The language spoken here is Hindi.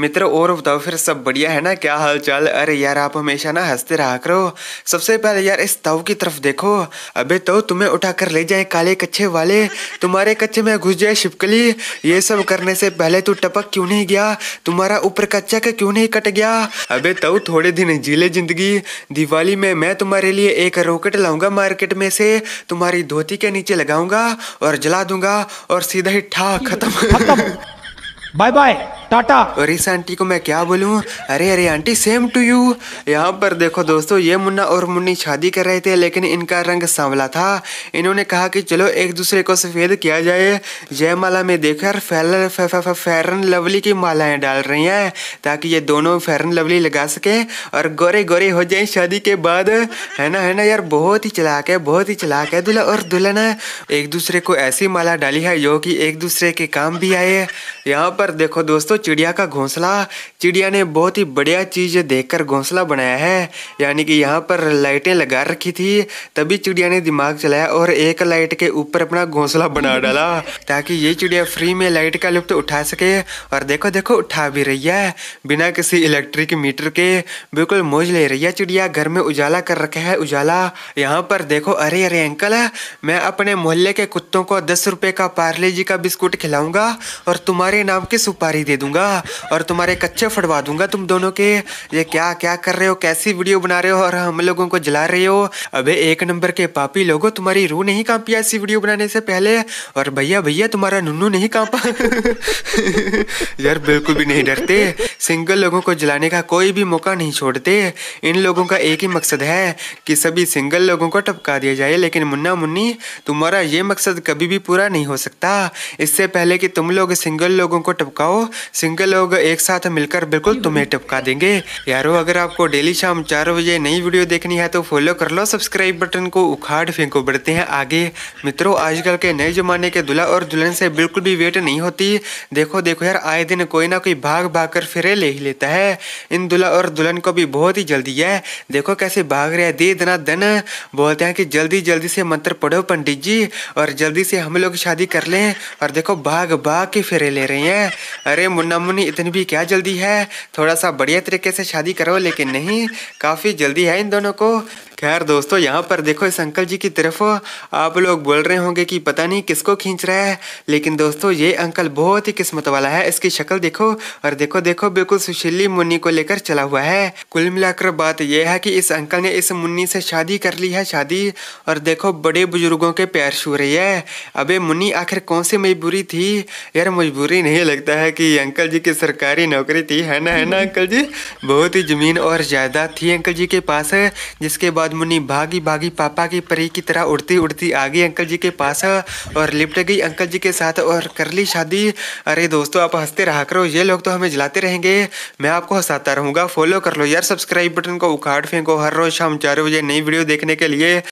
मित्र और बताओ फिर सब बढ़िया है ना क्या हाल चाल अरे यार आप हमेशा ना हंसते रहा करो सबसे पहले यार इस तव की तरफ देखो अबे तो तुम्हें उठा कर ले जाए काले कच्चे वाले तुम्हारे कच्चे में घुस जाए शिपकली ये सब करने से पहले तू टपक क्यों नहीं गया तुम्हारा ऊपर कच्चा का क्यों नहीं कट गया अबे तव थोड़े दिन जी ले जिंदगी दिवाली में मैं तुम्हारे लिए एक रॉकेट लाऊंगा मार्केट में से तुम्हारी धोती के नीचे लगाऊंगा और जला दूंगा और सीधा ही ठा खत्म बाय बाय टाटा अरे इस आंटी को मैं क्या बोलूँ अरे अरे आंटी सेम टू यू यहाँ पर देखो दोस्तों ये मुन्ना और मुन्नी शादी कर रहे थे लेकिन इनका रंग सांवला था इन्होंने कहा कि चलो एक दूसरे को सफ़ेद किया जाए जयमाला में देखो यार फेरन लवली की मालाएं डाल रही हैं ताकि ये दोनों फेरन लवली लगा सकें और गोरे गोरे हो जाए शादी के बाद है ना है ना यार बहुत ही चलाक है बहुत ही चलाक है दुल्हन और दुल्हन एक दूसरे को ऐसी माला डाली है जो कि एक दूसरे के काम भी आए यहाँ पर देखो दोस्तों चिड़िया का घोंसला चिड़िया ने बहुत ही बढ़िया चीज़ देखकर घोंसला बनाया है यानी कि यहाँ पर लाइटें लगा रखी थी तभी चिड़िया ने दिमाग चलाया और एक लाइट के ऊपर अपना घोंसला बना डाला ताकि ये चिड़िया फ्री में लाइट का लुप्त उठा सके और देखो देखो उठा भी रही है बिना किसी इलेक्ट्रिक मीटर के बिल्कुल मौज ले रही है चिड़िया घर में उजाला कर रखा है उजाला यहाँ पर देखो अरे अरे अंकल मैं अपने मोहल्ले के कुत्तों को दस रुपए का पार्ले जी का बिस्कुट खिलाऊंगा और तुम्हारे नाम की सुपारी दे दूंगा दूंगा और तुम्हारे कच्चे फटवा दूंगा तुम दोनों के ये क्या क्या कर रहे हो कैसी वीडियो बना रहे हो और हम लोगों को जला रहे हो अबे एक नंबर के पापी लोगो तुम्हारी रूह नहीं कांपी ऐसी वीडियो बनाने से पहले और भैया भैया तुम्हारा नुनू नहीं कांपा यार बिल्कुल भी नहीं डरते सिंगल लोगों को जलाने का कोई भी मौका नहीं छोड़ते इन लोगों का एक ही मकसद है कि सभी सिंगल लोगों को टपका दिया जाए लेकिन मुन्ना मुन्नी तुम्हारा ये मकसद कभी भी पूरा नहीं हो सकता इससे पहले कि तुम लोग सिंगल लोगों को टपकाओ सिंगल लोग एक साथ मिलकर बिल्कुल तुम्हें टपका देंगे यारो अगर आपको डेली शाम चार बजे नई वीडियो देखनी है तो फॉलो कर लो सब्सक्राइब बटन को उखाड़ फेंको बढ़ते हैं आगे मित्रों आजकल के नए जमाने के दुल्हा और दुल्हन से बिल्कुल भी वेट नहीं होती देखो देखो यार आए दिन कोई ना कोई भाग भाग कर फिरे ले ही लेता है इन दुल्हा और दुल्हन को भी बहुत ही जल्दी है देखो कैसे भाग रहे हैं दे दना दन बोलते हैं कि जल्दी जल्दी से मंत्र पढ़ो पंडित जी और जल्दी से हम लोग शादी कर लें और देखो भाग भाग के फेरे ले रहे हैं अरे मुन्ना मुन्नी इतनी भी क्या जल्दी है थोड़ा सा बढ़िया तरीके से शादी करो लेकिन नहीं काफ़ी जल्दी है इन दोनों को खैर दोस्तों यहाँ पर देखो इस अंकल जी की तरफ आप लोग बोल रहे होंगे कि पता नहीं किसको खींच रहा है लेकिन दोस्तों ये अंकल बहुत ही किस्मत वाला है इसकी शक्ल देखो और देखो देखो बिल्कुल सुशीली मुन्नी को लेकर चला हुआ है कुल मिलाकर बात यह है कि इस अंकल ने इस मुन्नी से शादी कर ली है शादी और देखो बड़े बुजुर्गों के पैर छू रही है अबे मुन्नी आखिर कौन सी मजबूरी थी यार मजबूरी नहीं लगता है कि अंकल जी की सरकारी नौकरी थी है ना है ना अंकल जी बहुत ही जमीन और जायदाद थी अंकल जी के पास जिसके बाद बाद मुनि भागी भागी पापा की परी की तरह उड़ती उड़ती आ गई अंकल जी के पास और लिपट गई अंकल जी के साथ और कर ली शादी अरे दोस्तों आप हंसते रहा करो ये लोग तो हमें जलाते रहेंगे मैं आपको हंसाता रहूँगा फॉलो कर लो यार सब्सक्राइब बटन को उखाड़ फेंको हर रोज़ शाम चार बजे नई वीडियो देखने के लिए